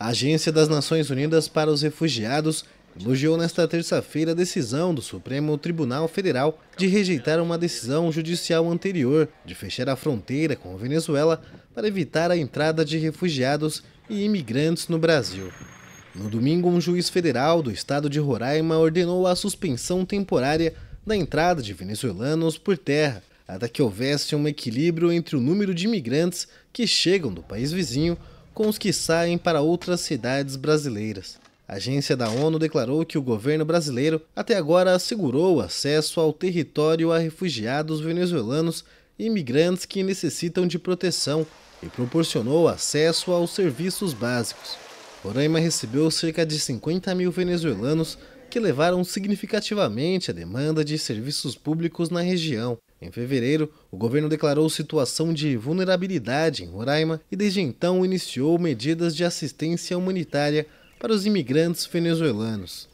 A Agência das Nações Unidas para os Refugiados elogiou nesta terça-feira a decisão do Supremo Tribunal Federal de rejeitar uma decisão judicial anterior de fechar a fronteira com a Venezuela para evitar a entrada de refugiados e imigrantes no Brasil. No domingo, um juiz federal do estado de Roraima ordenou a suspensão temporária da entrada de venezuelanos por terra até que houvesse um equilíbrio entre o número de imigrantes que chegam do país vizinho com os que saem para outras cidades brasileiras. A agência da ONU declarou que o governo brasileiro até agora assegurou acesso ao território a refugiados venezuelanos e imigrantes que necessitam de proteção e proporcionou acesso aos serviços básicos. Roraima recebeu cerca de 50 mil venezuelanos que levaram significativamente a demanda de serviços públicos na região. Em fevereiro, o governo declarou situação de vulnerabilidade em Roraima e desde então iniciou medidas de assistência humanitária para os imigrantes venezuelanos.